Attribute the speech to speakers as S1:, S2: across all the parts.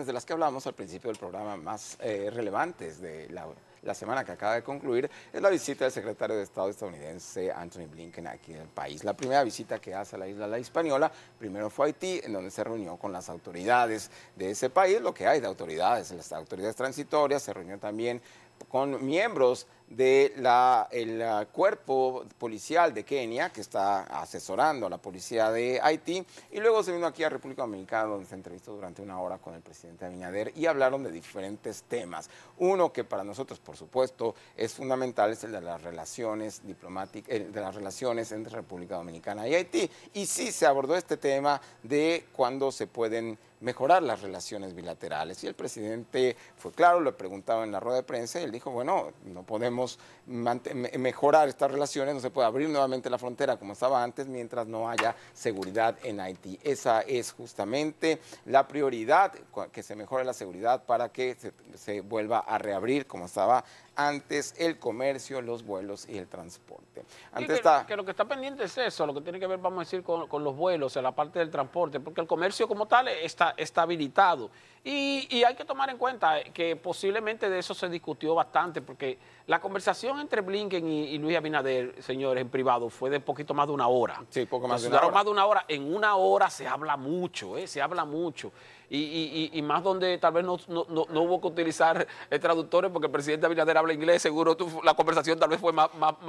S1: de las que hablamos al principio del programa más eh, relevantes de la, semana que acaba de concluir es la visita del secretario de Estado estadounidense Anthony Blinken aquí en el país. La primera visita que hace a la isla La española primero fue a Haití, en donde se reunió con las autoridades de ese país, lo que hay de autoridades, las autoridades transitorias, se reunió también con miembros del el eh, cuerpo policial de Kenia, que está asesorando a la policía de Haití, y luego se vino aquí a República Dominicana, donde se entrevistó durante una hora con el presidente Abinader y hablaron de diferentes temas. Uno que para nosotros, por supuesto, es fundamental, es el de las relaciones diplomáticas, eh, de las relaciones entre República Dominicana y Haití. Y sí se abordó este tema de cuándo se pueden mejorar las relaciones bilaterales. Y el presidente fue claro, he preguntaba en la rueda de prensa y él dijo, bueno, no podemos mejorar estas relaciones, no se puede abrir nuevamente la frontera como estaba antes mientras no haya seguridad en Haití. Esa es justamente la prioridad, que se mejore la seguridad para que se, vuelva a reabrir como estaba antes el comercio, los vuelos y el transporte. Antes
S2: lo que está pendiente es eso, lo que tiene que ver, vamos a decir, con, los vuelos, la parte del transporte, porque el comercio como tal está, está habilitado. Y, hay que tomar en cuenta que posiblemente de eso se discutió bastante, porque la conversación entre Blinken y, Luis Abinader, señores, en privado, fue de poquito más de una hora. Sí, poco más de una hora. En una hora se habla mucho, ¿eh? se habla mucho. Y, más donde tal vez no, hubo que utilizar eh, traductores porque el presidente Abinader habla inglés, seguro la conversación tal vez fue más,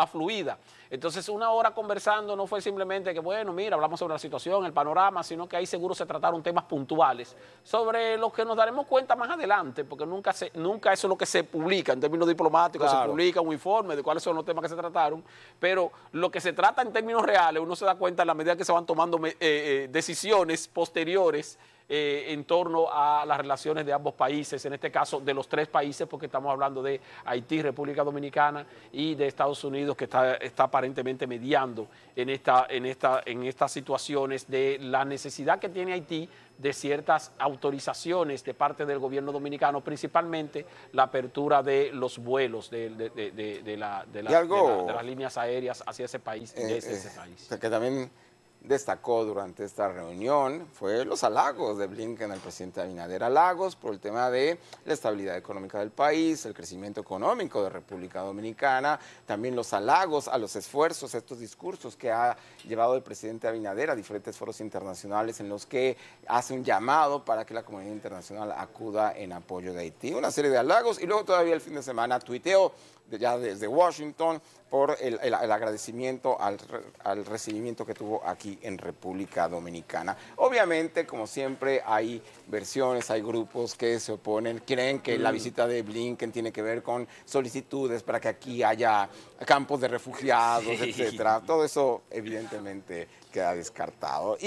S2: fluida. Entonces, una hora conversando no fue simplemente que, bueno, mira, hablamos sobre la situación, el panorama, sino que ahí seguro se trataron temas puntuales sobre los que nos daremos cuenta más adelante, porque nunca, se, nunca eso es lo que se publica en términos diplomáticos, un informe de cuáles son los temas que se trataron, pero lo que se trata en términos reales, uno se da cuenta en la medida que se van tomando eh, eh, decisiones posteriores eh, en torno a las relaciones de ambos países, en este caso de los tres países, porque estamos hablando de Haití, República Dominicana y de Estados Unidos, que está, aparentemente mediando en, esta, en, esta, en estas situaciones de la necesidad que tiene Haití de ciertas autorizaciones de parte del gobierno dominicano, principalmente la apertura de los vuelos de, de, de, la, las líneas aéreas hacia ese país. Y eh, ese, ese eh, país.
S1: Que también destacó durante esta reunión fue los halagos de Blinken al presidente Abinader. Halagos por el tema de la estabilidad económica del país, el crecimiento económico de República Dominicana, también los halagos a los esfuerzos, a estos discursos que ha llevado el presidente Abinader a diferentes foros internacionales en los que hace un llamado para que la comunidad internacional acuda en apoyo de Haití. Una serie de halagos y luego todavía el fin de semana tuiteó ya desde Washington por el, agradecimiento al, recibimiento que tuvo aquí en República Dominicana. Obviamente, como siempre, hay versiones, hay grupos que se oponen, creen que la mm. visita de Blinken tiene que ver con solicitudes para que aquí haya campos de refugiados, etcétera. Todo eso, evidentemente, queda descartado.